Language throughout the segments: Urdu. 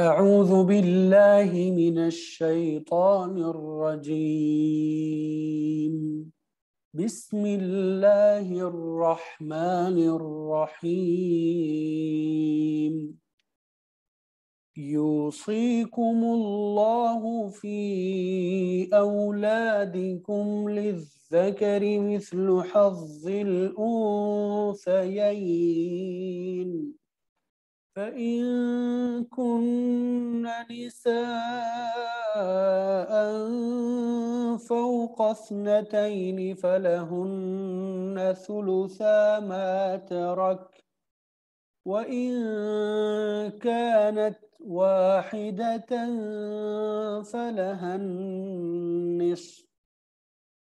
أعوذ بالله من الشيطان الرجيم بسم الله الرحمن الرحيم يوصيكم الله في أولادكم للذكر مثل حظ الأنثيين فإن كن نساء فوق اثنتين فلهن ثلثا ما ترك وإن كانت واحدة فلها النصف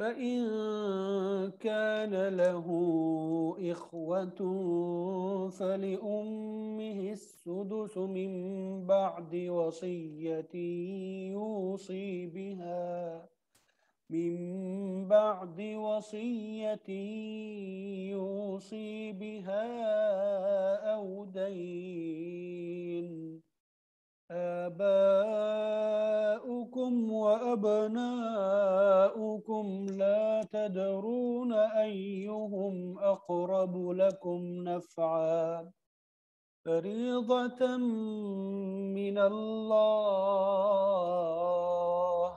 فإن كان له إخوة فلأمه السدس من بعد وصية يوصي بها من بعد وصية يوصي بها أو دين آباؤكم وأبناؤكم لا تدرون أيهم أقرب لكم نفعا فريضة من الله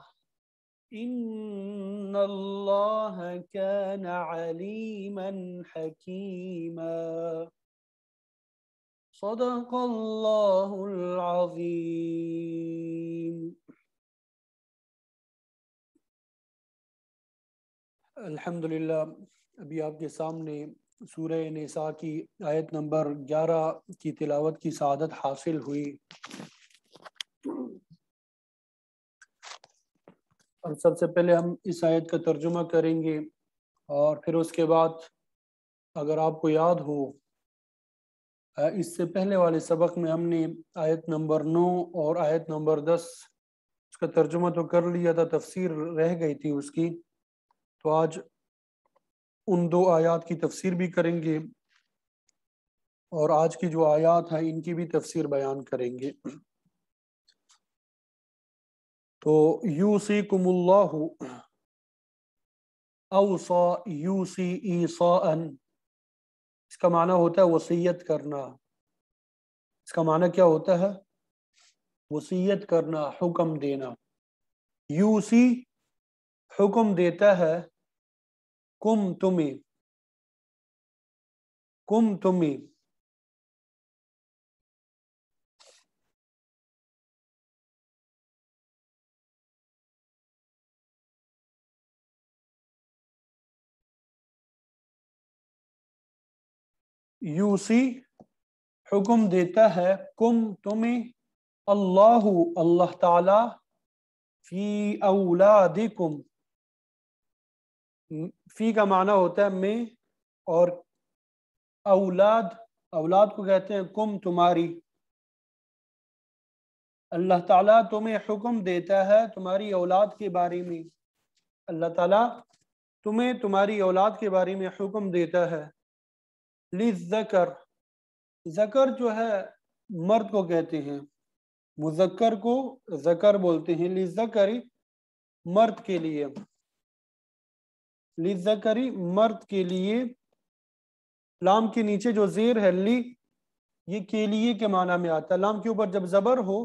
إن الله كان عليما حكيما صدق الحمد للہ ابھی آپ کے سامنے سورہ نساء کی آیت نمبر گیارہ کی تلاوت کی سعادت حاصل ہوئی اور سب سے پہلے ہم اس آیت کا ترجمہ کریں گے اور پھر اس کے بعد اگر آپ کو یاد ہو اس سے پہلے والے سبق میں ہم نے آیت نمبر نو اور آیت نمبر دس اس کا ترجمہ تو کر لیا تھا تفسیر رہ گئی تھی اس کی تو آج ان دو آیات کی تفسیر بھی کریں گے اور آج کی جو آیات ہیں ان کی بھی تفسیر بیان کریں گے تو یو سی کم اللہ اوسا یو سی ای سا ان اس کا معنی ہوتا ہے وسیعت کرنا اس کا معنی کیا ہوتا ہے وسیعت کرنا حکم دینا یو سی حکم دیتا ہے کم تمہیں کم تمہیں یوسی حکم دیتا ہے کم تمہیں اللہ اللہ تعالی فی اولادکم فی کا معنی ہوتا ہے میں اور اولاد اولاد کو کہتے ہیں کم تمہاری اللہ تعالیٰ تمہیں حکم دیتا ہے تمہاری اولاد کے بارے میں اللہ تعالیٰ تمہیں تمہاری اولاد کے بارے میں حکم دیتا ہے لذکر ذکر جو ہے مرد کو کہتے ہیں مذکر کو ذکر بولتے ہیں لذکری مرد کے لیے لذکری مرد کے لیے لام کے نیچے جو زیر ہے لی یہ کے لیے کے معنی میں آتا ہے لام کے اوپر جب زبر ہو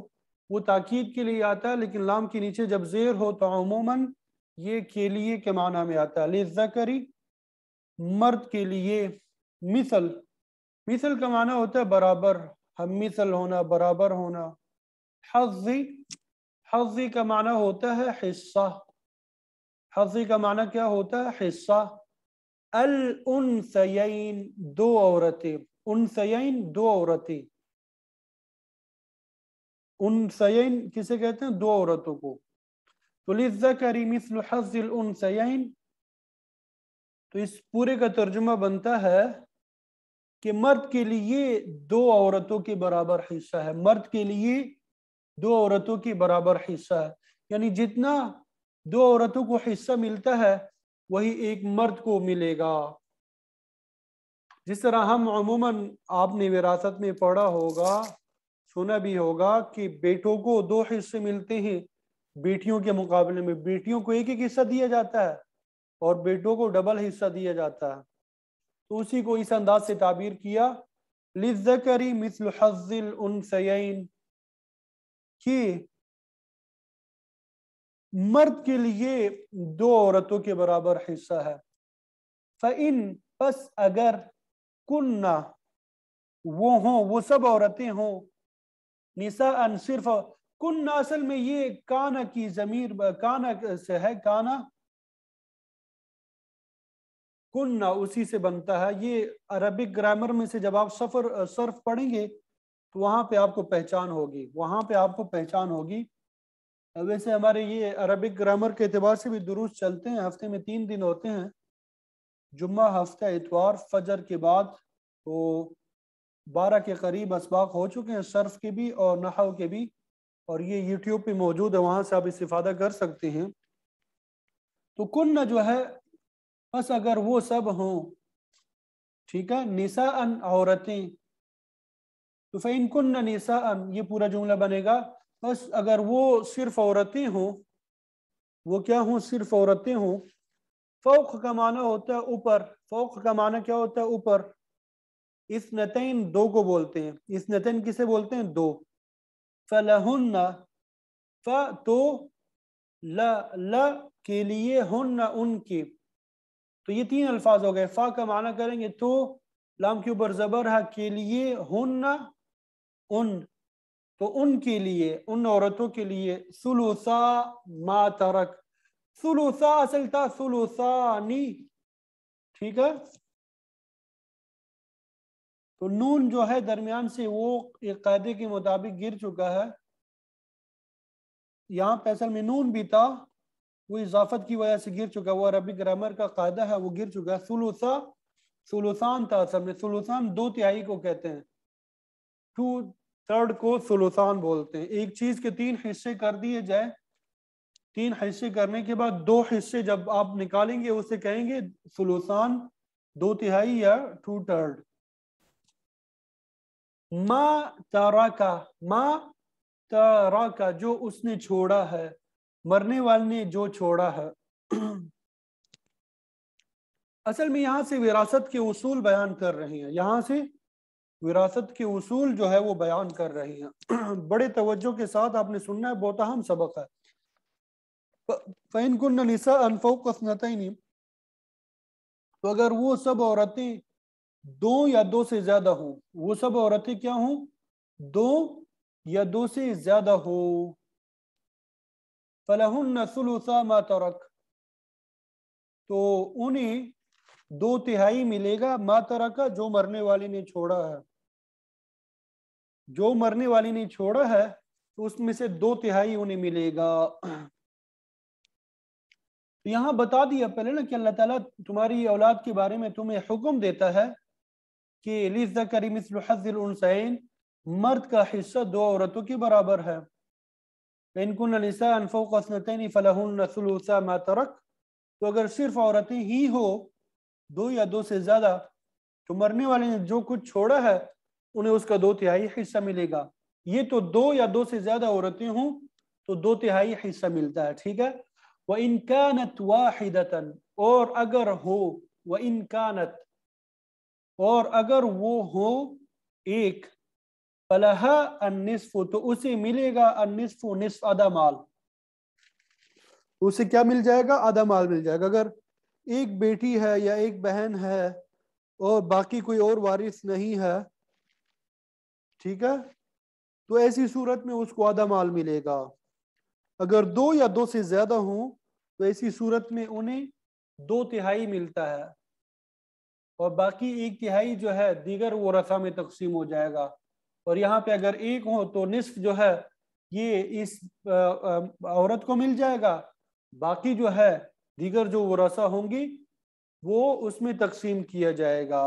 وہ تاکید کے لیے آتا ہے لیکن لام کے نیچے جب زیر ہو تو عموماً یہ کے لیے کے معنی میں آتا ہے مرد کے لیے مثل مثل کا معنی ہوتا ہے برابر ہم مثل ہونا برابر ہونا حظی حظی کا معنی ہوتا ہے حصہ حضی کا معنی کیا ہوتا ہے حصہ الانسیین دو عورتیں انسیین دو عورتیں انسیین کسے کہتے ہیں دو عورتوں کو تو لذا مثل حظ الانسیین تو اس پورے کا ترجمہ بنتا ہے کہ مرد کے لیے دو عورتوں کے برابر حصہ ہے مرد کے لیے دو عورتوں کے برابر حصہ ہے یعنی جتنا دو عورتوں کو حصہ ملتا ہے وہی ایک مرد کو ملے گا جس طرح ہم عموماً آپ نے وراثت میں پڑھا ہوگا سنا بھی ہوگا کہ بیٹوں کو دو حصے ملتے ہیں بیٹیوں کے مقابلے میں بیٹیوں کو ایک ایک حصہ دیا جاتا ہے اور بیٹوں کو ڈبل حصہ دیا جاتا ہے تو اسی کو اس انداز سے تعبیر کیا کہ مرد کے لیے دو عورتوں کے برابر حصہ ہے فَإِن پس اگر کننا وہ ہوں وہ سب عورتیں ہوں صرف کننا اصل میں یہ کانا کی زمیر کانا ہے کانا کنہ اسی سے بنتا ہے یہ عربک گرامر میں سے جب آپ سفر صرف پڑھیں گے تو وہاں پہ آپ کو پہچان ہوگی وہاں پہ آپ کو پہچان ہوگی ویسے ہمارے یہ عربک گرامر کے اعتبار سے بھی دروس چلتے ہیں ہفتے میں تین دن ہوتے ہیں جمعہ ہفتہ اتوار فجر کے بعد تو بارہ کے قریب اسباق ہو چکے ہیں صرف کے بھی اور نحو کے بھی اور یہ یوٹیوب پہ موجود ہے وہاں سے آپ استفادہ کر سکتے ہیں تو کن جو ہے بس اگر وہ سب ہوں ٹھیک ہے نسا ان عورتیں تو کن ان یہ پورا جملہ بنے گا بس اگر وہ صرف عورتیں ہوں وہ کیا ہوں صرف عورتیں ہوں فوق کا معنی ہوتا ہے اوپر فوق کا معنی کیا ہوتا ہے اوپر اس نتین دو کو بولتے ہیں اس نتین کسے بولتے ہیں دو ف تو ل کے لیے ہن ان کے تو یہ تین الفاظ ہو گئے فا کا معنی کریں گے تو لام کی اوپر زبر ہے کے لیے ہن ان تو ان کے لیے ان عورتوں کے لیے سلوسا ما ترک سلوسا اصل تھا سلوسا نی ٹھیک ہے تو نون جو ہے درمیان سے وہ ایک قاعدے کے مطابق گر چکا ہے یہاں پیسل میں نون بھی تھا وہ اضافت کی وجہ سے گر چکا وہ عربی گرامر کا قاعدہ ہے وہ گر چکا سلوسا سلوسان تھا میں سلوسان دو تہائی کو کہتے ہیں کو سلوسان بولتے ہیں ایک چیز کے تین حصے کر دیے جائے تین حصے کرنے کے بعد دو حصے جب آپ نکالیں گے اسے کہیں گے سلوسان دو تہائی یا ٹو تھرڈ ما تارا کا ما تارا کا جو اس نے چھوڑا ہے مرنے والے نے جو چھوڑا ہے اصل میں یہاں سے وراثت کے اصول بیان کر رہے ہیں یہاں سے وراثت کے اصول جو ہے وہ بیان کر رہے ہیں بڑے توجہ کے ساتھ آپ نے سننا ہے بہت اہم سبق ہے كُنَّ تو اگر وہ سب عورتیں دو یا دو سے زیادہ ہوں وہ سب عورتیں کیا ہوں دو یا دو سے زیادہ ہوں ما ترک تو انہیں دو تہائی ملے گا ما ترکا جو مرنے نے چھوڑا ہے جو مرنے والے سے دو تہائی انہیں ملے گا یہاں بتا دیا پہلے نا کہ اللہ تعالیٰ تمہاری اولاد کے بارے میں تمہیں حکم دیتا ہے کہ رزم الانسین مرد کا حصہ دو عورتوں کے برابر ہے تو اگر صرف عورتیں ہی ہو دو یا دو سے زیادہ تو مرنے والے نے جو کچھ چھوڑا ہے انہیں اس کا دو تہائی حصہ ملے گا یہ تو دو یا دو سے زیادہ عورتیں ہوں تو دو تہائی حصہ ملتا ہے ٹھیک ہے وہ انکانت و اور اگر ہو وہ انکانت اور اگر وہ ہو ایک پلاح انصف تو اسے ملے گا انصف نصف آدھا مال اسے کیا مل جائے گا آدھا مال مل جائے گا اگر ایک بیٹی ہے یا ایک بہن ہے اور باقی کوئی اور وارث نہیں ہے ٹھیک ہے تو ایسی صورت میں اس کو آدھا مال ملے گا اگر دو یا دو سے زیادہ ہوں تو ایسی صورت میں انہیں دو تہائی ملتا ہے اور باقی ایک تہائی جو ہے دیگر وہ رسا میں تقسیم ہو جائے گا اور یہاں پہ اگر ایک ہو تو نصف جو ہے یہ اس عورت کو مل جائے گا باقی جو ہے دیگر جو وراثہ ہوں گی وہ اس میں تقسیم کیا جائے گا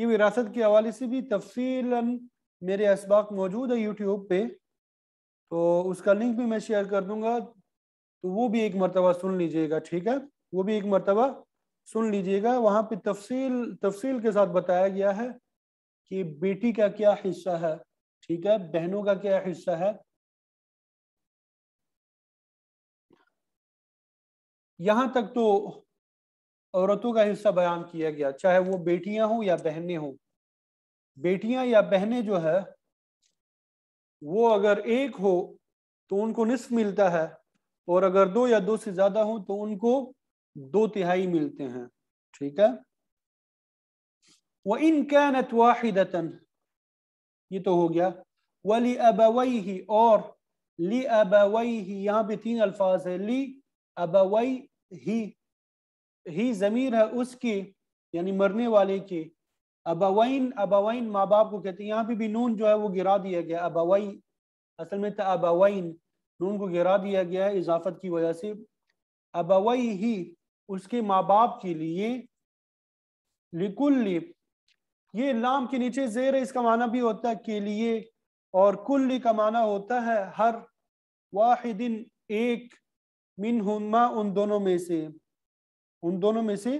یہ وراثت کے حوالے سے بھی تفصیل میرے اسباق موجود ہے یوٹیوب پہ تو اس کا لنک بھی میں شیئر کر دوں گا تو وہ بھی ایک مرتبہ سن لیجئے گا ٹھیک ہے وہ بھی ایک مرتبہ سن لیجئے گا وہاں پہ تفصیل تفصیل کے ساتھ بتایا گیا ہے کہ بیٹی کا کیا حصہ ہے ٹھیک ہے بہنوں کا کیا حصہ ہے یہاں تک تو عورتوں کا حصہ بیان کیا گیا چاہے وہ بیٹیاں ہوں یا بہنیں ہوں بیٹیاں یا بہنیں جو ہے وہ اگر ایک ہو تو ان کو نصف ملتا ہے اور اگر دو یا دو سے زیادہ ہوں تو ان کو دو تہائی ملتے ہیں ٹھیک ہے وإن كانت واحدة ये तो हो गया वली अबवई और ली अबवई यहाँ पे तीन अल्फाज है ली अबवई ही ही जमीर है उसकी यानी मरने वाले की अबवैन अबवैन माँ बाप को कहते हैं यहाँ पे भी नून जो है वो गिरा दिया गया अबवई असल में था अबवैन नून को गिरा दिया गया है इजाफत की वजह से अबवई ही उसके माँ बाप के लिए लिकुल लिप یہ لام کے نیچے زیر ہے اس کا معنی بھی ہوتا ہے کے لیے اور کل کا معنی ہوتا ہے ہر واحد ایک من ہنما ان دونوں میں سے ان دونوں میں سے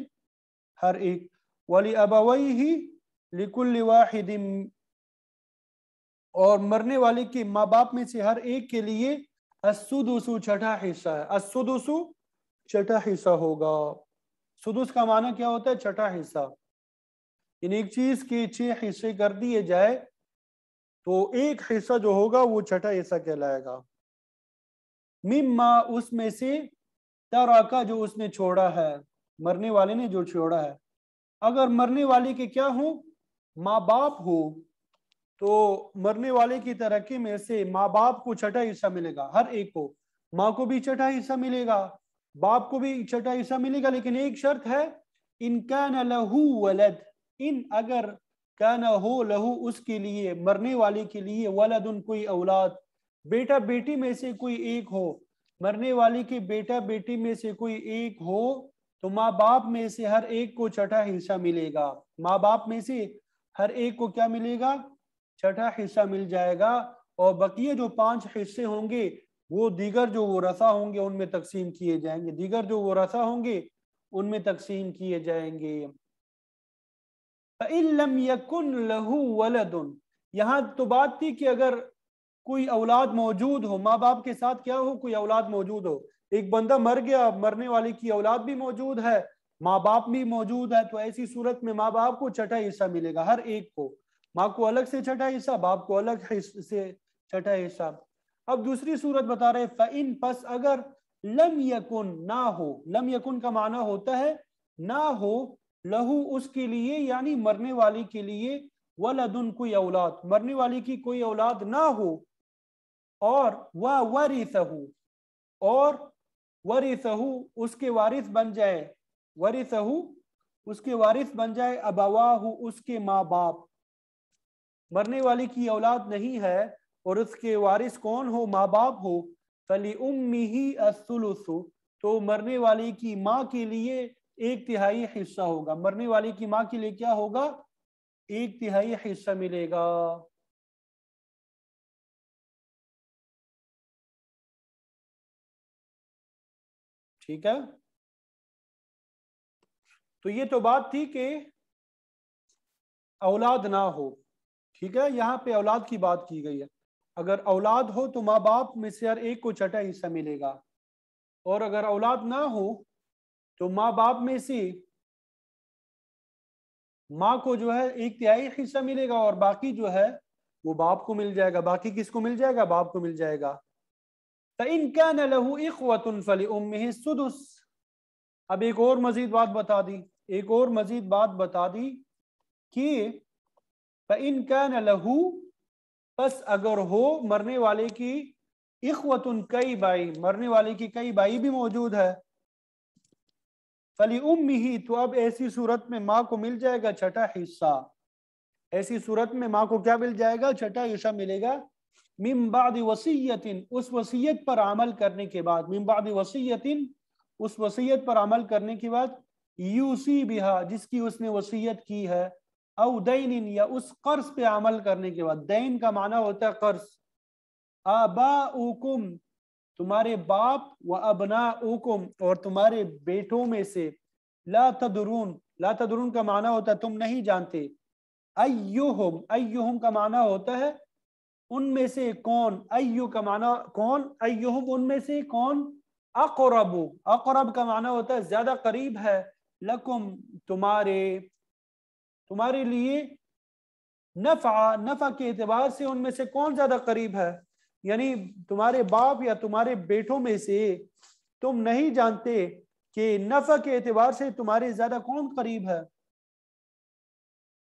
ہر ایک ولی ابوئی ہی لکل واحد اور مرنے والے کے ماں باپ میں سے ہر ایک کے لیے ہسو چھٹا حصہ ہے دوسو چھٹا حصہ ہوگا سدوس کا معنی کیا ہوتا ہے چھٹا حصہ یعنی ایک چیز کے چھ حصے کر دیے جائے تو ایک حصہ جو ہوگا وہ چھٹا حصہ کہلائے گا اس میں سے جو اس نے چھوڑا ہے مرنے والے نے جو چھوڑا ہے اگر مرنے والے کے کیا ہوں ماں باپ ہو تو مرنے والے کی ترقی میں سے ماں باپ کو چھٹا حصہ ملے گا ہر ایک کو ماں کو بھی چھٹا حصہ ملے گا باپ کو بھی چھٹا حصہ ملے گا لیکن ایک شرط ہے ولد ان اگر کانا ہو لہو اس کے لیے مرنے والے کے لیے ولدن ان کوئی اولاد بیٹا بیٹی میں سے کوئی ایک ہو مرنے والے کے بیٹا بیٹی میں سے کوئی ایک ہو تو ماں باپ میں سے ہر ایک کو چھٹا حصہ ملے گا ماں باپ میں سے ہر ایک کو کیا ملے گا چھٹا حصہ مل جائے گا اور بقیہ جو پانچ حصے ہوں گے وہ دیگر جو وہ رسا ہوں گے ان میں تقسیم کیے جائیں گے دیگر جو وہ رسا ہوں گے ان میں تقسیم کیے جائیں گے يَكُنْ لَهُ وَلَدٌ یہاں تو بات تھی کہ اگر کوئی اولاد موجود ہو ماں باپ کے ساتھ کیا ہو کوئی اولاد موجود ہو ایک بندہ مر گیا مرنے کی اولاد بھی موجود ہے ماں باپ بھی موجود ہے تو ایسی صورت میں ماں باپ کو چھٹا حصہ ملے گا ہر ایک کو ماں کو الگ سے چھٹا حصہ باپ کو الگ سے چھٹا حصہ اب دوسری صورت بتا رہے فَإِن اگر لم یکن نہ ہو لم یکن کا معنی ہوتا ہے نہ ہو لہو اس کے لیے یعنی مرنے والی کے لیے ولدن کوئی اولاد مرنے والی کی کوئی اولاد نہ ہو اور اور اس کے وارث بن جائے اس کے وارث بن جائے ابواہ اس کے ماں باپ مرنے والی کی اولاد نہیں ہے اور اس کے وارث کون ہو ماں باپ ہو ہی تو مرنے والی کی ماں کے لیے ایک تہائی حصہ ہوگا مرنے والے کی ماں کے لیے کیا ہوگا ایک تہائی حصہ ملے گا ٹھیک ہے تو یہ تو بات تھی کہ اولاد نہ ہو ٹھیک ہے یہاں پہ اولاد کی بات کی گئی ہے اگر اولاد ہو تو ماں باپ میں سے ہر ایک کو چٹا حصہ ملے گا اور اگر اولاد نہ ہو تو ماں باپ میں سے ماں کو جو ہے ایک تہائی حصہ ملے گا اور باقی جو ہے وہ باپ کو مل جائے گا باقی کس کو مل جائے گا باپ کو مل جائے گا فَإِن كَانَ لَهُ اِخْوَةٌ فَلِأُمِّهِ فل اب ایک اور مزید بات بتا دی ایک اور مزید بات بتا دی کہ فَإِن كَانَ لَهُ پس اگر ہو مرنے والے کی اخوتن کئی بائی مرنے والے کی کئی بائی بھی موجود ہے فلی ام ہی تو اب ایسی صورت میں ماں کو مل جائے گا چھٹا حصہ ایسی صورت میں ماں کو کیا مل جائے گا چھٹا حصہ ملے گا من بعد وسیعت اس وسیعت پر عمل کرنے کے بعد من بعد وسیعت اس وسیعت پر عمل کرنے کے بعد یوسی بہا جس کی اس نے وسیعت کی ہے او دین یا اس قرض پہ عمل کرنے کے بعد دین کا معنی ہوتا ہے قرض آباؤکم تمہارے باپ و ابنا اوکم اور تمہارے بیٹوں میں سے لا تدرون لا تدرون کا معنی ہوتا ہے تم نہیں جانتے ایوہم ایوہم کا معنی ہوتا ہے ان میں سے کون ایو کا معنی کون ایوہم ان میں سے کون اقرب اقرب کا معنی ہوتا ہے زیادہ قریب ہے لکم تمہارے تمہارے لیے نفع نفع کے اعتبار سے ان میں سے کون زیادہ قریب ہے یعنی تمہارے باپ یا تمہارے بیٹوں میں سے تم نہیں جانتے کہ نفع کے اعتبار سے تمہارے زیادہ کون قریب ہے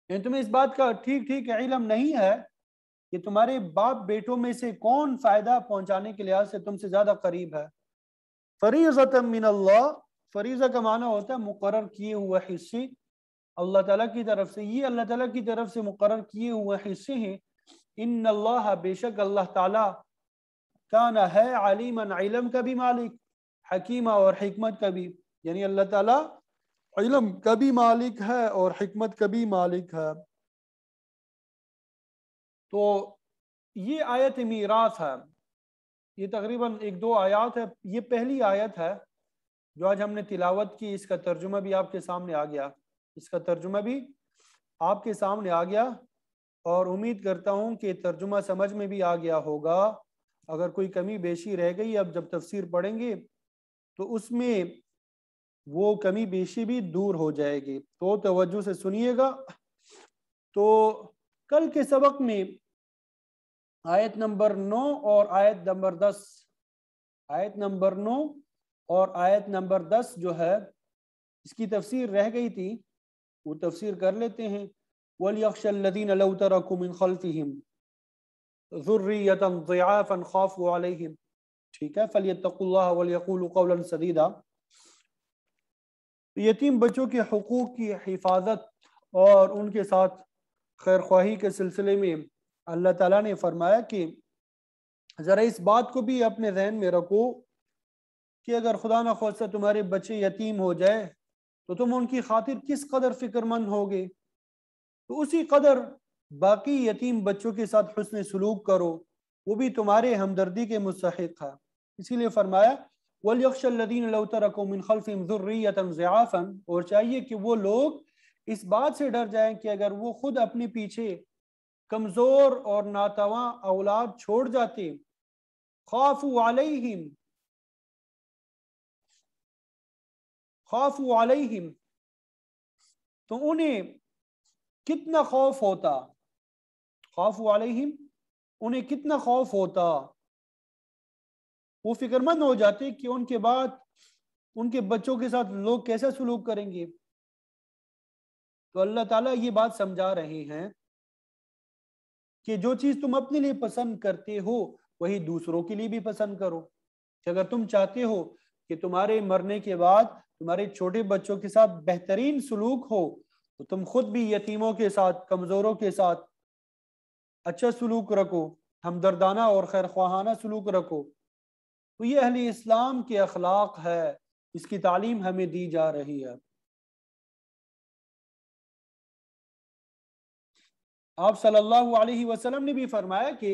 یعنی تمہیں اس بات کا ٹھیک ٹھیک علم نہیں ہے کہ تمہارے باپ بیٹوں میں سے کون فائدہ پہنچانے کے لحاظ سے تم سے زیادہ قریب ہے فریضت من اللہ فریضہ کا معنی ہوتا ہے مقرر کیے ہوا حصے اللہ تعالیٰ کی طرف سے یہ اللہ تعالیٰ کی طرف سے مقرر کیے ہوئے حصے ہیں ان اللہ بے شک اللہ تعالیٰ کانا ہے علم کا بھی مالک حکیمہ اور حکمت کا بھی یعنی اللہ تعالیٰ علم کا بھی مالک ہے اور حکمت کا بھی مالک ہے تو یہ آیت میراث ہے یہ تقریباً ایک دو آیات ہے یہ پہلی آیت ہے جو آج ہم نے تلاوت کی اس کا ترجمہ بھی آپ کے سامنے آ گیا اس کا ترجمہ بھی آپ کے سامنے آ گیا اور امید کرتا ہوں کہ ترجمہ سمجھ میں بھی آ گیا ہوگا اگر کوئی کمی بیشی رہ گئی اب جب تفسیر پڑھیں گے تو اس میں وہ کمی بیشی بھی دور ہو جائے گی تو توجہ سے سنیے گا تو کل کے سبق میں آیت نمبر نو اور آیت نمبر دس آیت نمبر نو اور آیت نمبر دس جو ہے اس کی تفسیر رہ گئی تھی وہ تفسیر کر لیتے ہیں الَّذِينَ لَوْ اللہ مِنْ خَلْفِهِمْ ذریتاً ضعافاً خافوا علیہم ٹھیک ہے فلیتقوا اللہ ولیقولوا قولاً سدیدہ یتیم بچوں کے حقوق کی حفاظت اور ان کے ساتھ خیر خواہی کے سلسلے میں اللہ تعالیٰ نے فرمایا کہ ذرا اس بات کو بھی اپنے ذہن میں رکھو کہ اگر خدا نہ خواصہ تمہارے بچے یتیم ہو جائے تو تم ان کی خاطر کس قدر فکر مند ہوگے تو اسی قدر باقی یتیم بچوں کے ساتھ حسن سلوک کرو وہ بھی تمہارے ہمدردی کے مستحق تھا اسی لیے فرمایا خَلْفِهِمْ ذُرِّيَّةً زِعَافًا اور چاہیے کہ وہ لوگ اس بات سے ڈر جائیں کہ اگر وہ خود اپنے پیچھے کمزور اور ناتواں اولاد چھوڑ جاتے خوف خوف تو انہیں کتنا خوف ہوتا خوف علیہم انہیں کتنا خوف ہوتا وہ فکر مند ہو جاتے کہ ان کے بعد ان کے بچوں کے ساتھ لوگ کیسا سلوک کریں گے تو اللہ تعالیٰ یہ بات سمجھا رہے ہیں کہ جو چیز تم اپنے لیے پسند کرتے ہو وہی دوسروں کے لیے بھی پسند کرو اگر تم چاہتے ہو کہ تمہارے مرنے کے بعد تمہارے چھوٹے بچوں کے ساتھ بہترین سلوک ہو تو تم خود بھی یتیموں کے ساتھ کمزوروں کے ساتھ اچھا سلوک رکھو ہمدردانہ اور خیر خواہانہ سلوک رکھو تو یہ اہل اسلام کے اخلاق ہے اس کی تعلیم ہمیں دی جا رہی ہے آپ صلی اللہ علیہ وسلم نے بھی فرمایا کہ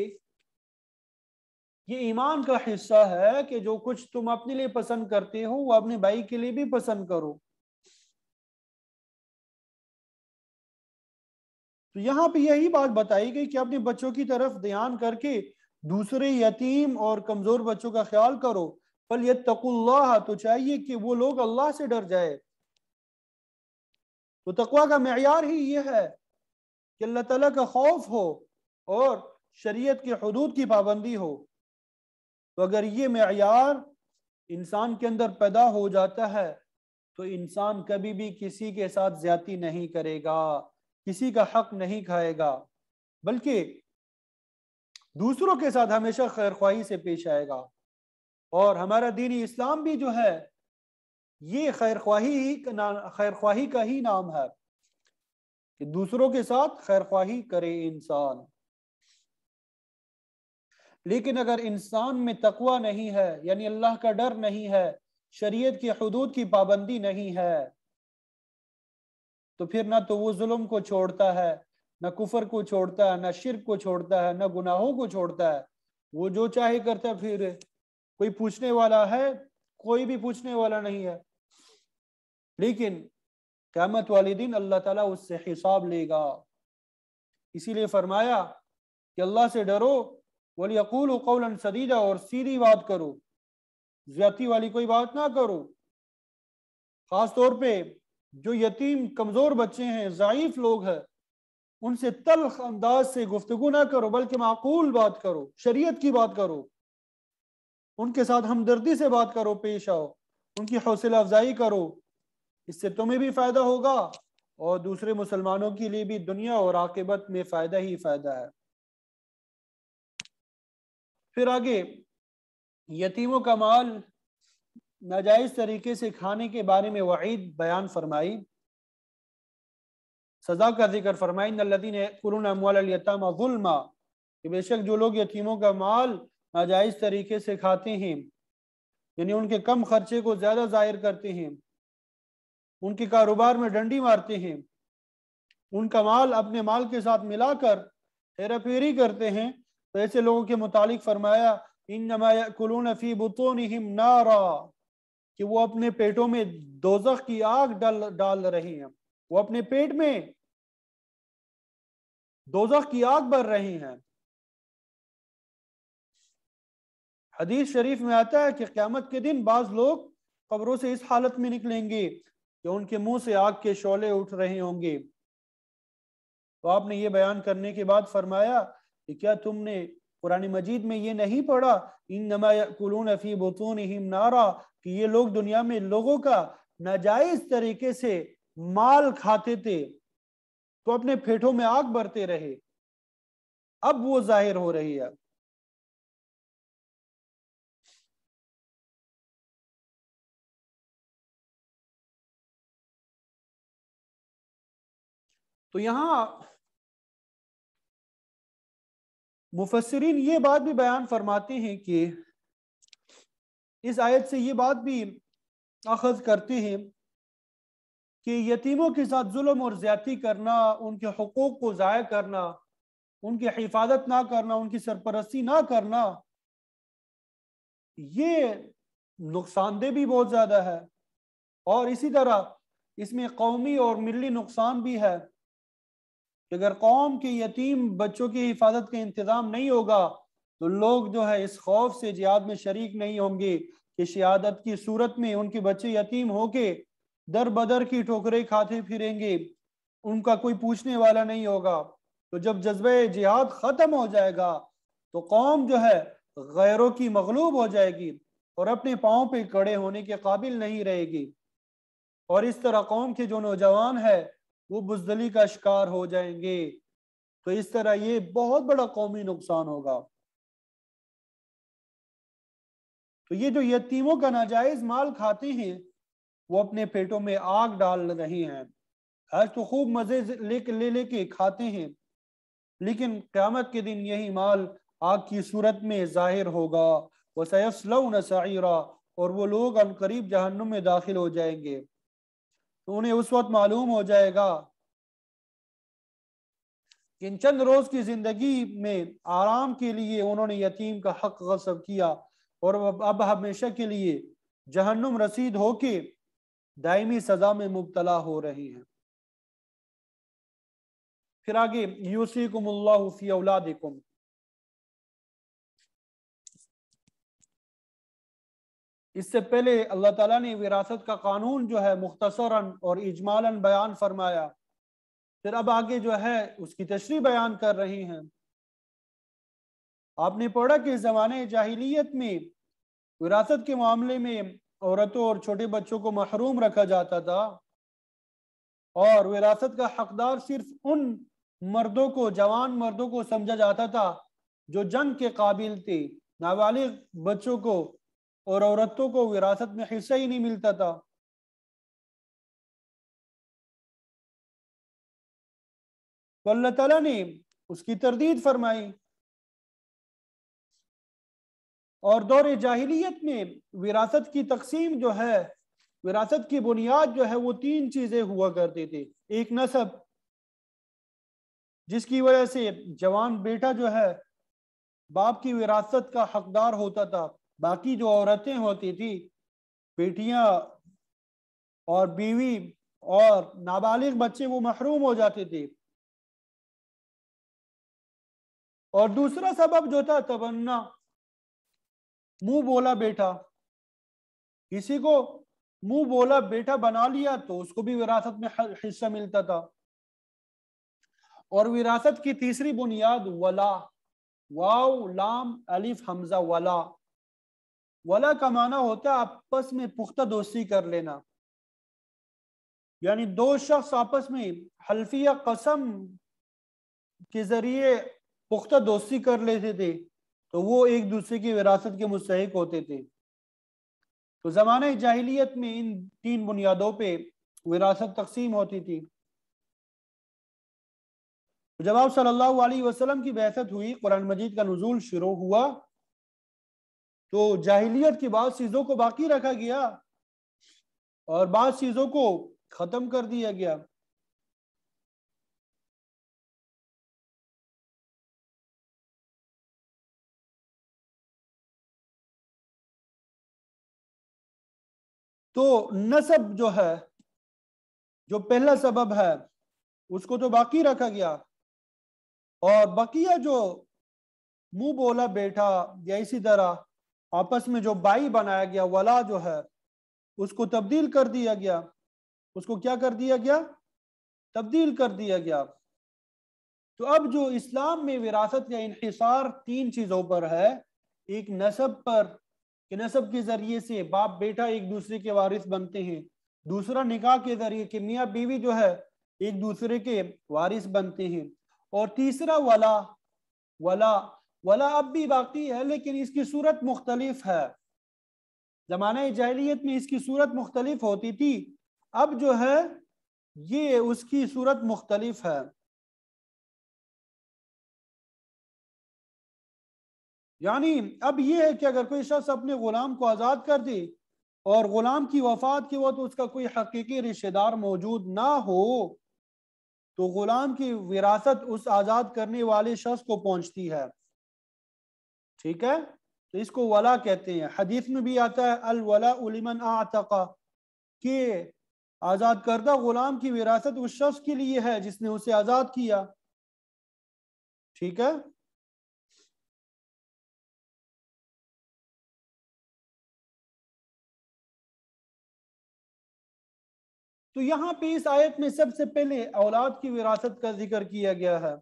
یہ ایمان کا حصہ ہے کہ جو کچھ تم اپنے لیے پسند کرتے ہو وہ اپنے بھائی کے لیے بھی پسند کرو تو یہاں پہ یہی بات بتائی گئی کہ اپنے بچوں کی طرف دھیان کر کے دوسرے یتیم اور کمزور بچوں کا خیال کرو پھل اللہ تو چاہیے کہ وہ لوگ اللہ سے ڈر جائے تو تقوی کا معیار ہی یہ ہے کہ اللہ تعالیٰ کا خوف ہو اور شریعت کے حدود کی پابندی ہو تو اگر یہ معیار انسان کے اندر پیدا ہو جاتا ہے تو انسان کبھی بھی کسی کے ساتھ زیادتی نہیں کرے گا کسی کا حق نہیں کھائے گا بلکہ دوسروں کے ساتھ ہمیشہ خیرخواہی سے پیش آئے گا اور ہمارا دینی اسلام بھی جو ہے یہ خیر خواہی خیر خواہی کا ہی نام ہے کہ دوسروں کے ساتھ خیر خواہی کرے انسان لیکن اگر انسان میں تقوی نہیں ہے یعنی اللہ کا ڈر نہیں ہے شریعت کی حدود کی پابندی نہیں ہے تو پھر نہ تو وہ ظلم کو چھوڑتا ہے نہ کفر کو چھوڑتا ہے نہ شرک کو چھوڑتا ہے نہ گناہوں کو چھوڑتا ہے وہ جو چاہے کرتا پھر کوئی پوچھنے والا ہے کوئی بھی پوچھنے والا نہیں ہے لیکن قیامت دن اللہ تعالیٰ اس سے حساب لے گا اسی لیے فرمایا کہ اللہ سے ڈرو بولی عقول اقول اور سیدھی بات کرو زیادتی والی کوئی بات نہ کرو خاص طور پہ جو یتیم کمزور بچے ہیں ضعیف لوگ ہیں ان سے تلخ انداز سے گفتگو نہ کرو بلکہ معقول بات کرو شریعت کی بات کرو ان کے ساتھ ہمدردی سے بات کرو پیش آؤ ان کی حوصلہ افزائی کرو اس سے تمہیں بھی فائدہ ہوگا اور دوسرے مسلمانوں کے لیے بھی دنیا اور عاقبت میں فائدہ ہی فائدہ ہے پھر آگے یتیموں کا مال ناجائز طریقے سے کھانے کے بارے میں وعید بیان فرمائی سزا کا ذکر فرمائی اموال الیتام کہ بے شک جو لوگ یتیموں کا مال ناجائز طریقے سے کھاتے ہیں یعنی ان کے کم خرچے کو زیادہ ظاہر کرتے ہیں ان کے کاروبار میں ڈنڈی مارتے ہیں ان کا مال اپنے مال کے ساتھ ملا کر پیری کرتے ہیں تو ایسے لوگوں کے متعلق فرمایا فی نارا کہ وہ اپنے پیٹوں میں دوزخ کی آگ ڈال ہیں وہ اپنے پیٹ میں دوزخ کی آگ بھر رہی ہیں حدیث شریف میں آتا ہے کہ قیامت کے دن بعض لوگ قبروں سے اس حالت میں نکلیں گے کہ ان کے منہ سے آگ کے شعلے اٹھ رہے ہوں گے تو آپ نے یہ بیان کرنے کے بعد فرمایا کہ کیا تم نے قرآن مجید میں یہ نہیں پڑھا انما یاکلون فی بطونہم نارا کہ یہ لوگ دنیا میں لوگوں کا ناجائز طریقے سے مال کھاتے تھے تو اپنے پھیٹوں میں آگ بھرتے رہے اب وہ ظاہر ہو رہی ہے تو یہاں مفسرین یہ بات بھی بیان فرماتے ہیں کہ اس آیت سے یہ بات بھی اخذ کرتے ہیں کہ یتیموں کے ساتھ ظلم اور زیادتی کرنا ان کے حقوق کو ضائع کرنا ان کی حفاظت نہ کرنا ان کی سرپرستی نہ کرنا یہ نقصان دہ بھی بہت زیادہ ہے اور اسی طرح اس میں قومی اور ملی نقصان بھی ہے کہ اگر قوم کے یتیم بچوں کی حفاظت کا انتظام نہیں ہوگا تو لوگ جو ہے اس خوف سے جہاد میں شریک نہیں ہوں گے کہ شہادت کی کی صورت میں ان بچے یتیم ہو کے در بدر ٹھوکرے کھاتے پھریں گے ان کا کوئی پوچھنے والا نہیں ہوگا تو جب جذبہ جہاد ختم ہو جائے گا تو قوم جو ہے غیروں کی مغلوب ہو جائے گی اور اپنے پاؤں پہ کڑے ہونے کے قابل نہیں رہے گی اور اس طرح قوم کے جو نوجوان ہے وہ بزدلی کا شکار ہو جائیں گے تو اس طرح یہ بہت بڑا قومی نقصان ہوگا تو یہ جو یتیموں کا ناجائز مال کھاتے ہیں وہ اپنے پیٹوں میں آگ ڈال رہے ہیں آج تو خوب مزے لے کے لے لے کے کھاتے ہیں لیکن قیامت کے دن یہی مال آگ کی صورت میں ظاہر ہوگا وہ سَعِيرًا اور وہ لوگ ان قریب جہنم میں داخل ہو جائیں گے تو انہیں اس وقت معلوم ہو جائے گا کہ ان چند روز کی زندگی میں آرام کے لیے انہوں نے یتیم کا حق غصب کیا اور اب ہمیشہ کے لیے جہنم رسید ہو کے دائمی سزا میں مبتلا ہو رہے ہیں پھر آگے یوسیکم اللہ فی اولادکم اس سے پہلے اللہ تعالیٰ نے وراثت کا قانون جو ہے مختصراً اور اجمالاً بیان بیان فرمایا پھر اب آگے جو ہے اس کی تشریح کر رہی ہیں آپ نے پڑھا کہ زمانے جاہلیت میں وراثت کے معاملے میں عورتوں اور چھوٹے بچوں کو محروم رکھا جاتا تھا اور وراثت کا حقدار صرف ان مردوں کو جوان مردوں کو سمجھا جاتا تھا جو جنگ کے قابل تھے نابالغ بچوں کو اور عورتوں کو وراثت میں حصہ ہی نہیں ملتا تھا تو اللہ تعالیٰ نے اس کی تردید فرمائی اور دور جاہلیت میں وراثت کی تقسیم جو ہے وراثت کی بنیاد جو ہے وہ تین چیزیں ہوا کرتے تھے ایک نصب جس کی وجہ سے جوان بیٹا جو ہے باپ کی وراثت کا حقدار ہوتا تھا باقی جو عورتیں ہوتی تھی بیٹیاں اور بیوی اور نابالغ بچے وہ محروم ہو جاتے تھے اور دوسرا سبب جو تھا تبنا منہ بولا بیٹا کسی کو منہ بولا بیٹا بنا لیا تو اس کو بھی وراثت میں حصہ ملتا تھا اور وراثت کی تیسری بنیاد ولا لام الف حمزہ ولا ولا کا معنی ہوتا ہے آپس میں پختہ دوستی کر لینا یعنی دو شخص آپس میں حلفی یا قسم کے ذریعے پختہ دوستی کر لیتے تھے تو وہ ایک دوسرے کی وراثت کے مستحق ہوتے تھے تو زمانہ جاہلیت میں ان تین بنیادوں پہ وراثت تقسیم ہوتی تھی جب آپ صلی اللہ علیہ وسلم کی بحثت ہوئی قرآن مجید کا نزول شروع ہوا تو جاہلیت کی بعض چیزوں کو باقی رکھا گیا اور بعض چیزوں کو ختم کر دیا گیا تو نصب جو ہے جو پہلا سبب ہے اس کو تو باقی رکھا گیا اور بقیہ جو منہ بولا بیٹھا یا اسی طرح آپس میں جو بائی بنایا گیا ولا جو ہے اس کو تبدیل کر دیا گیا اس کو کیا کر کر دیا دیا گیا گیا تبدیل تو اب جو اسلام میں وراثت انحصار تین چیزوں پر ہے ایک نصب پر کہ نصب کے ذریعے سے باپ بیٹا ایک دوسرے کے وارث بنتے ہیں دوسرا نکاح کے ذریعے کہ میاں بیوی جو ہے ایک دوسرے کے وارث بنتے ہیں اور تیسرا ولا ولا ولا اب بھی باقی ہے لیکن اس کی صورت مختلف ہے زمانہ جہلیت میں اس کی صورت مختلف ہوتی تھی اب جو ہے یہ اس کی صورت مختلف ہے یعنی اب یہ ہے کہ اگر کوئی شخص اپنے غلام کو آزاد کر دی اور غلام کی وفات کے وقت اس کا کوئی حقیقی رشتہ دار موجود نہ ہو تو غلام کی وراثت اس آزاد کرنے والے شخص کو پہنچتی ہے ٹھیک ہے تو اس کو ولا کہتے ہیں حدیث میں بھی آتا ہے الولا علمن اعتقا کہ آزاد کردہ غلام کی وراثت اس شخص کے لیے ہے جس نے اسے آزاد کیا ٹھیک ہے تو یہاں پہ اس آیت میں سب سے پہلے اولاد کی وراثت کا ذکر کیا گیا ہے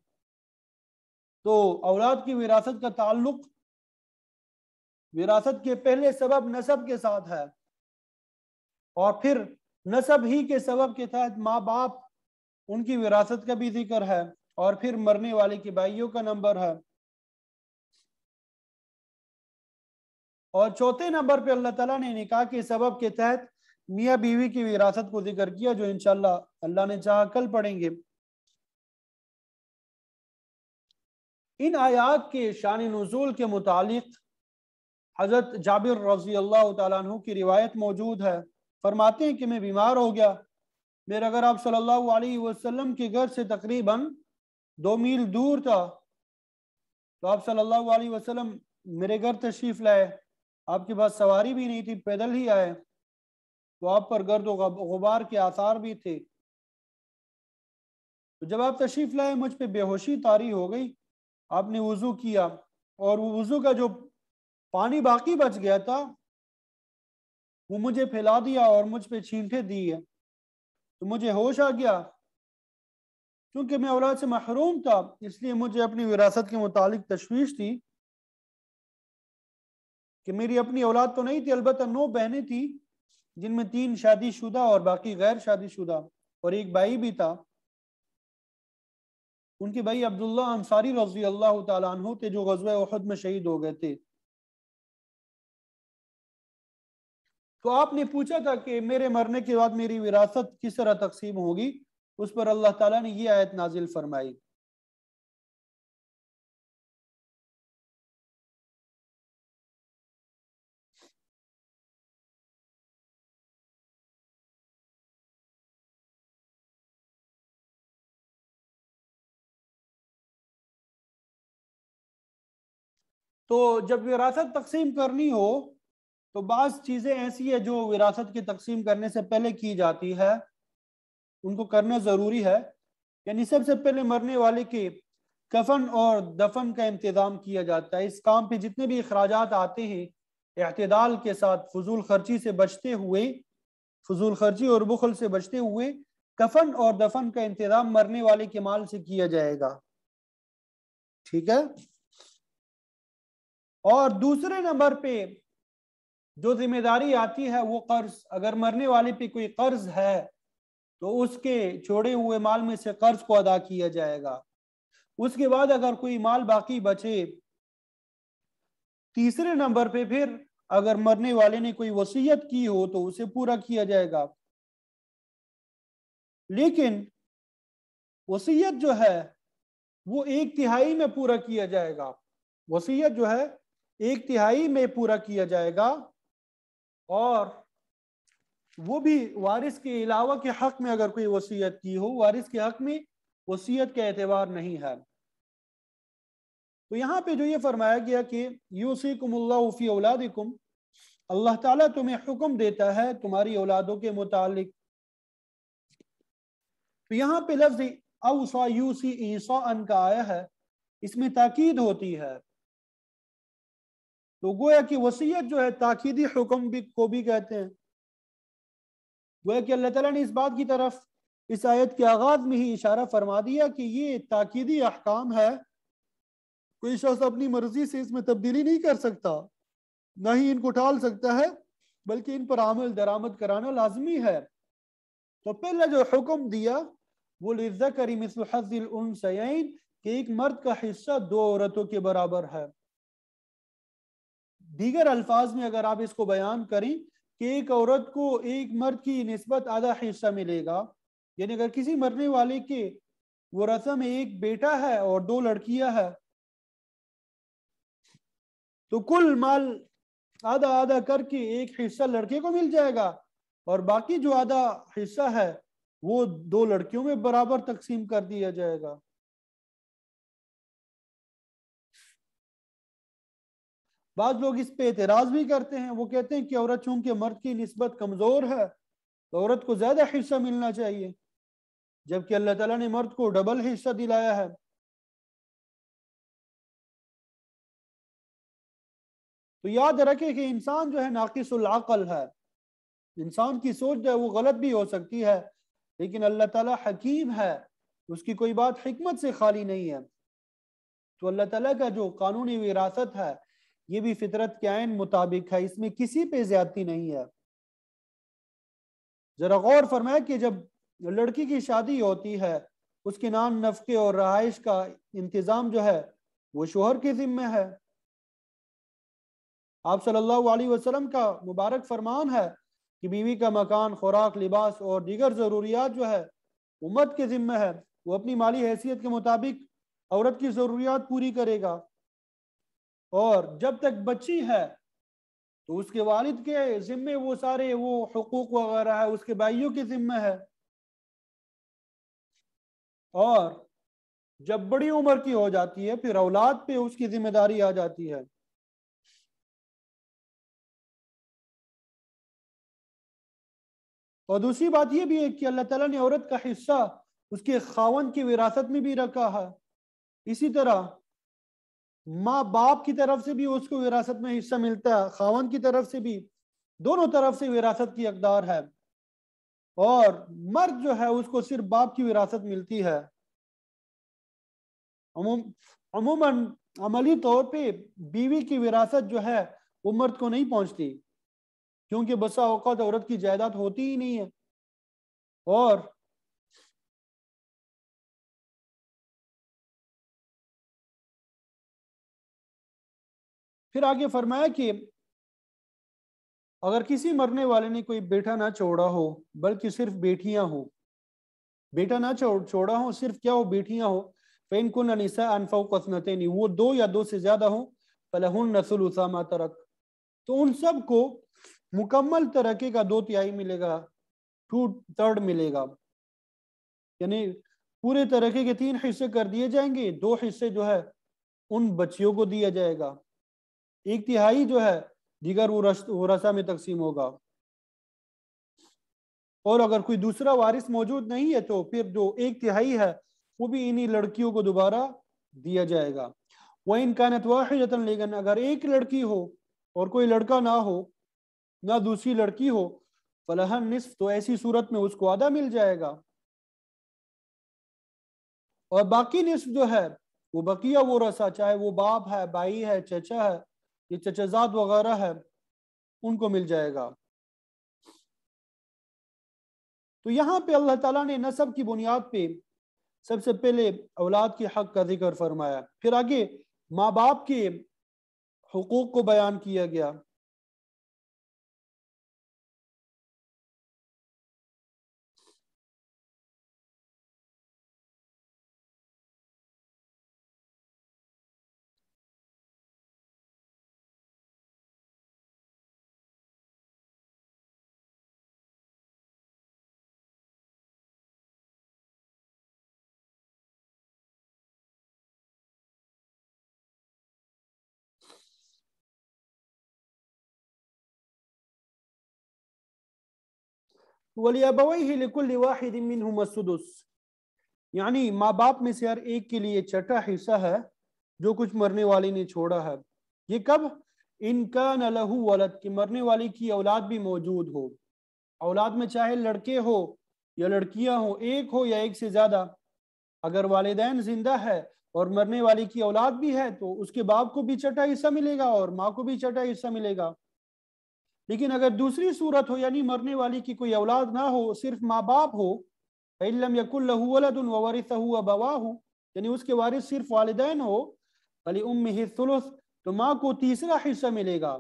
تو اولاد کی وراثت کا تعلق وراثت کے پہلے سبب نصب کے ساتھ ہے اور پھر نصب ہی کے سبب کے تحت ماں باپ ان کی وراثت کا بھی ذکر ہے اور پھر مرنے والے کے بھائیوں کا نمبر ہے اور چوتھے نمبر پہ اللہ تعالیٰ نے نکاح کے سبب کے تحت میاں بیوی کی وراثت کو ذکر کیا جو انشاءاللہ اللہ نے چاہا کل پڑھیں گے ان آیات کے شان نزول کے متعلق حضرت جابر رضی اللہ تعالیٰ عنہ کی روایت موجود ہے فرماتے ہیں کہ میں بیمار ہو گیا آپ صلی اللہ علیہ وسلم کے گھر سے تقریباً تشریف لائے آپ کے پاس سواری بھی نہیں تھی پیدل ہی آئے تو آپ پر گرد و غبار کے آثار بھی تھے جب آپ تشریف لائے مجھ پہ بے ہوشی تاری ہو گئی آپ نے وضو کیا اور وہ وضو کا جو پانی باقی بچ گیا تھا وہ مجھے پھیلا دیا اور مجھ پہ چھینٹے دی ہے تو مجھے ہوش آ گیا کیونکہ میں اولاد سے محروم تھا اس لیے مجھے اپنی وراثت کے متعلق تشویش تھی کہ میری اپنی اولاد تو نہیں تھی البتہ نو بہنیں تھیں جن میں تین شادی شدہ اور باقی غیر شادی شدہ اور ایک بھائی بھی تھا ان کے بھائی عبداللہ انصاری رضی اللہ تعالیٰ عنہ تھے جو غزوہ احد میں شہید ہو گئے تھے تو آپ نے پوچھا تھا کہ میرے مرنے کے بعد میری وراثت کس طرح تقسیم ہوگی اس پر اللہ تعالیٰ نے یہ آیت نازل فرمائی تو جب وراثت تقسیم کرنی ہو تو بعض چیزیں ایسی ہے جو وراثت کی تقسیم کرنے سے پہلے کی جاتی ہے ان کو کرنا ضروری ہے یعنی سب سے پہلے مرنے والے کے کفن اور دفن کا انتظام کیا جاتا ہے اس کام پہ جتنے بھی اخراجات آتے ہیں اعتدال کے ساتھ فضول خرچی سے بچتے ہوئے فضول خرچی اور بخل سے بچتے ہوئے کفن اور دفن کا انتظام مرنے والے کے مال سے کیا جائے گا ٹھیک ہے اور دوسرے نمبر پہ جو ذمہ داری آتی ہے وہ قرض اگر مرنے والے پہ کوئی قرض ہے تو اس کے چھوڑے ہوئے مال میں سے قرض کو ادا کیا جائے گا اس کے بعد اگر کوئی مال باقی بچے تیسرے نمبر پہ پھر اگر مرنے والے نے کوئی وسیعت کی ہو تو اسے پورا کیا جائے گا لیکن وسیعت جو ہے وہ ایک تہائی میں پورا کیا جائے گا وسیعت جو ہے ایک تہائی میں پورا کیا جائے گا اور وہ بھی وارث کے علاوہ کے حق میں اگر کوئی وسیعت کی ہو وارث کے حق میں وسیعت کے اعتبار نہیں ہے تو یہاں پہ جو یہ فرمایا گیا کہ یوسیکم اللہ فی اولادکم اللہ تعالیٰ تمہیں حکم دیتا ہے تمہاری اولادوں کے متعلق تو یہاں پہ لفظ اوسا یوسی عیسا ان کا آیا ہے اس میں تاکید ہوتی ہے تو گویا کی وسیعت جو ہے تاخیدی حکم کو بھی کہتے ہیں گویا کہ اللہ تعالیٰ نے اس بات کی طرف اس آیت کے آغاز میں ہی اشارہ فرما دیا کہ یہ تاکیدی احکام ہے کوئی شخص اپنی مرضی سے اس میں تبدیلی نہیں کر سکتا نہ ہی ان کو ٹال سکتا ہے بلکہ ان پر عمل درآمد کرانا لازمی ہے تو پہلا جو حکم دیا وہ لرزہ کریم کہ ایک مرد کا حصہ دو عورتوں کے برابر ہے دیگر الفاظ میں اگر آپ اس کو بیان کریں کہ ایک عورت کو ایک مرد کی نسبت آدھا حصہ ملے گا یعنی اگر کسی مرنے والے کے وہ رسم ایک بیٹا ہے اور دو لڑکیاں ہے تو کل مال آدھا آدھا کر کے ایک حصہ لڑکے کو مل جائے گا اور باقی جو آدھا حصہ ہے وہ دو لڑکیوں میں برابر تقسیم کر دیا جائے گا بعض لوگ اس پہ اعتراض بھی کرتے ہیں وہ کہتے ہیں کہ عورت چونکہ مرد کی نسبت کمزور ہے تو عورت کو زیادہ حصہ ملنا چاہیے جبکہ اللہ تعالیٰ نے مرد کو ڈبل حصہ دلایا ہے تو یاد رکھے کہ انسان جو ہے ناقص العقل ہے انسان کی سوچ جو ہے وہ غلط بھی ہو سکتی ہے لیکن اللہ تعالیٰ حکیم ہے اس کی کوئی بات حکمت سے خالی نہیں ہے تو اللہ تعالیٰ کا جو قانونی وراثت ہے یہ بھی فطرت کے عین مطابق ہے اس میں کسی پہ زیادتی نہیں ہے ذرا غور فرمایا کہ جب لڑکی کی شادی ہوتی ہے اس کے نان نفقے اور رہائش کا انتظام جو ہے وہ شوہر کے ذمہ ہے آپ صلی اللہ علیہ وسلم کا مبارک فرمان ہے کہ بیوی کا مکان خوراک لباس اور دیگر ضروریات جو ہے امت کے ذمہ ہے وہ اپنی مالی حیثیت کے مطابق عورت کی ضروریات پوری کرے گا اور جب تک بچی ہے تو اس کے والد کے ذمے وہ سارے وہ حقوق وغیرہ ہے اس کے بھائیوں کی ذمے ہے اور جب بڑی عمر کی ہو جاتی ہے پھر اولاد پہ اس کی ذمہ داری آ جاتی ہے اور دوسری بات یہ بھی ہے کہ اللہ تعالیٰ نے عورت کا حصہ اس کے خاون کی وراثت میں بھی رکھا ہے اسی طرح ماں باپ کی طرف سے بھی اس کو وراثت میں حصہ ملتا ہے خاون کی طرف سے بھی دونوں طرف سے وراثت کی اقدار ہے اور مرد جو ہے اس کو صرف باپ کی وراثت ملتی ہے عموماً عملی طور پہ بیوی کی وراثت جو ہے وہ مرد کو نہیں پہنچتی کیونکہ بسا اوقات عورت کی جائیداد ہوتی ہی نہیں ہے اور پھر آگے فرمایا کہ اگر کسی مرنے والے نے کوئی بیٹا نہ چھوڑا ہو بلکہ صرف بیٹیاں ہو بیٹا نہ چھوڑا ہو صرف کیا ہو بیٹیاں ہو کن کو انفو نہیں وہ دو یا دو سے زیادہ ہو فلہن نسل اسامہ ترک تو ان سب کو مکمل ترقی کا دو تہائی ملے گا ٹو تھرڈ ملے گا یعنی پورے ترقی کے تین حصے کر دیے جائیں گے دو حصے جو ہے ان بچیوں کو دیا جائے گا ایک تہائی جو ہے دیگر وہ رسا میں تقسیم ہوگا اور اگر کوئی دوسرا وارث موجود نہیں ہے تو پھر جو ایک تہائی ہے وہ بھی انہی لڑکیوں کو دوبارہ دیا جائے گا وہ ان کا لیکن اگر ایک لڑکی ہو اور کوئی لڑکا نہ ہو نہ دوسری لڑکی ہو فلاح نصف تو ایسی صورت میں اس کو آدھا مل جائے گا اور باقی نصف جو ہے وہ بقیہ وہ رسا چاہے وہ باپ ہے بھائی ہے چچا ہے یہ چچزاد وغیرہ ہے ان کو مل جائے گا تو یہاں پہ اللہ تعالیٰ نے نصب کی بنیاد پہ سب سے پہلے اولاد کے حق کا ذکر فرمایا پھر آگے ماں باپ کے حقوق کو بیان کیا گیا یعنی ماں باپ میں سے ہر ایک کے لیے چھٹا حصہ ہے جو کچھ مرنے والے نے چھوڑا ہے یہ کب ان کا نہ لہو ولد کہ مرنے والے کی اولاد بھی موجود ہو اولاد میں چاہے لڑکے ہو یا لڑکیاں ہوں ایک ہو یا ایک سے زیادہ اگر والدین زندہ ہے اور مرنے والے کی اولاد بھی ہے تو اس کے باپ کو بھی چٹا حصہ ملے گا اور ماں کو بھی چٹا حصہ ملے گا لیکن اگر دوسری صورت ہو یعنی مرنے والی کی کوئی اولاد نہ ہو صرف ماں باپ ہو ہوا ببا ہوں یعنی اس کے وارث صرف والدین ہو بھلی ام ثلث تو ماں کو تیسرا حصہ ملے گا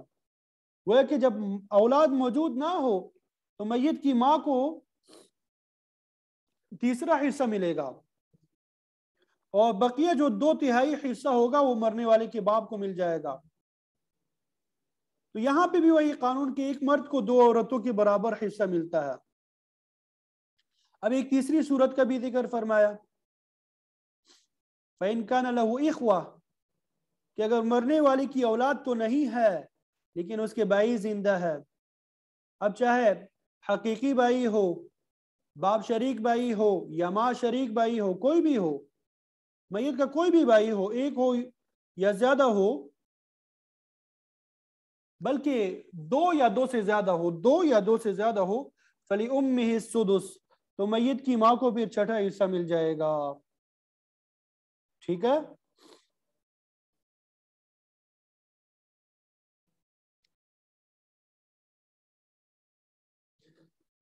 وہ کہ جب اولاد موجود نہ ہو تو میت کی ماں کو تیسرا حصہ ملے گا اور بقیہ جو دو تہائی حصہ ہوگا وہ مرنے والے کے باپ کو مل جائے گا تو یہاں پہ بھی وہی قانون کے ایک مرد کو دو عورتوں کے برابر حصہ ملتا ہے اب ایک تیسری صورت کا بھی ذکر فرمایا کہ اگر مرنے والے کی اولاد تو نہیں ہے لیکن اس کے بائی زندہ ہے اب چاہے حقیقی بائی ہو باب شریک بائی ہو یا ماں شریک بائی ہو کوئی بھی ہو میت کا کوئی بھی بھائی ہو ایک ہو یا زیادہ ہو بلکہ دو یا دو سے زیادہ ہو دو یا دو سے زیادہ ہو فلی ام سدس تو میت کی ماں کو پھر چھٹا حصہ مل جائے گا ٹھیک ہے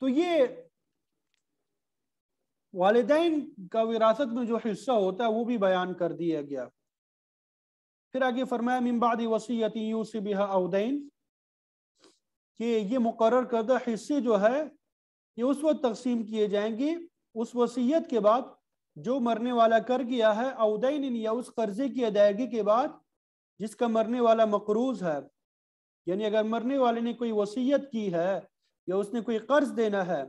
تو یہ والدین کا وراثت میں جو حصہ ہوتا ہے وہ بھی بیان کر دیا گیا پھر آگے فرمایا من بعد یوسی امبادی اودین کہ یہ مقرر کردہ حصے جو ہے یہ اس وقت تقسیم کیے جائیں گے اس وسیعت کے بعد جو مرنے والا کر گیا ہے اودین یا اس قرضے کی ادائیگی کے بعد جس کا مرنے والا مقروض ہے یعنی اگر مرنے والے نے کوئی وسیعت کی ہے یا اس نے کوئی قرض دینا ہے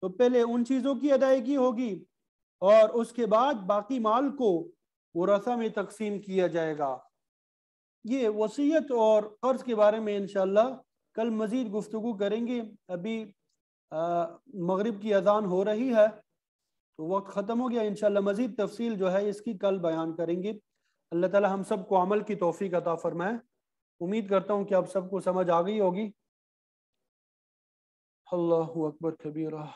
تو پہلے ان چیزوں کی ادائیگی ہوگی اور اس کے بعد باقی مال کو ورثہ میں تقسیم کیا جائے گا یہ وسیعت اور قرض کے بارے میں انشاءاللہ کل مزید گفتگو کریں گے ابھی مغرب کی اذان ہو رہی ہے تو وقت ختم ہو گیا انشاءاللہ مزید تفصیل جو ہے اس کی کل بیان کریں گے اللہ تعالی ہم سب کو عمل کی توفیق عطا فرمائے امید کرتا ہوں کہ اب سب کو سمجھ آ گئی ہوگی اللہ اکبر کبیرہ